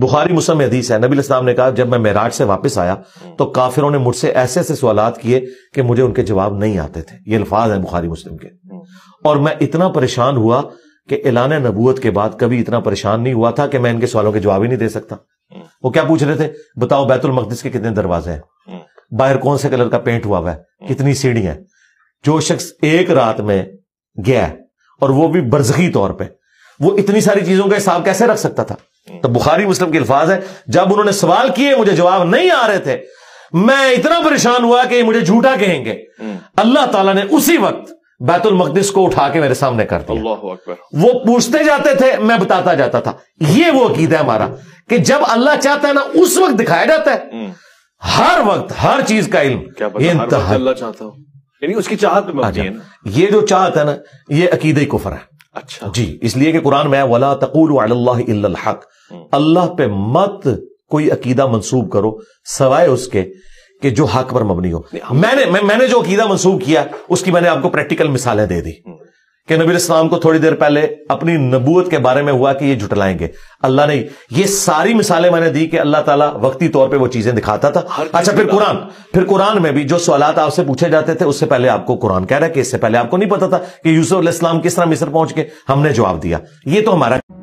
बुखारी मुसलम हदीस है नबी इस्लाम ने कहा जब मैं मेराज से वापस आया तो काफिरों ने मुझसे ऐसे ऐसे सवाल किए कि मुझे उनके जवाब नहीं आते थे ये अल्फाज है बुखारी मुस्लिम के और मैं इतना परेशान हुआ कि एलान नबूत के बाद कभी इतना परेशान नहीं हुआ था कि मैं इनके सवालों के जवाब ही नहीं दे सकता वो क्या पूछ रहे थे बताओ बैतुल मकदस के कितने दरवाजे हैं बाहर कौन से कलर का पेंट हुआ हुआ है कितनी सीढ़ियां जो शख्स एक रात में गया और वो भी बरजखी तौर पर वो इतनी सारी चीजों का हिसाब कैसे रख सकता था हम्म। तो बुखारी मुस्लिम के अल्फाज है जब उन्होंने सवाल किए मुझे जवाब नहीं आ रहे थे मैं इतना परेशान हुआ कि मुझे झूठा कहेंगे हम्म। अल्लाह तला ने उसी वक्त बैतुल मकदस को उठा के मेरे सामने कर दिया वो पूछते जाते थे मैं बताता जाता था ये वो अकीद है हमारा कि जब अल्लाह चाहता है ना उस वक्त दिखाया जाता है हम्म। हर वक्त हर चीज का इल्म अल्लाह चाहता हो उसकी चाहत में ये जो चाहत है ना ये अकीदे कुफर है अच्छा जी इसलिए कि कुरान में वला तकूल हक हम्म। अल्लाह पे मत कोई अकीदा मंसूब करो सवाए उसके कि जो हक पर मबनी हो मैंने मैं, मैंने जो अकीदा मंसूब किया उसकी मैंने आपको प्रैक्टिकल मिसालें दे दी हम्म। कि नबी इस्लाम को थोड़ी देर पहले अपनी नबूत के बारे में हुआ कि ये जुटलाएंगे अल्लाह ने ये सारी मिसालें मैंने दी कि अल्लाह ताला वक्ती तौर पे वो चीजें दिखाता था अच्छा फिर कुरान फिर कुरान में भी जो सवाल आपसे पूछे जाते थे उससे पहले आपको कुरान कह रहा है कि इससे पहले आपको नहीं पता था कि यूसुफ इस्लाम किस तरह मिस्र पहुंच के हमने जवाब दिया ये तो हमारा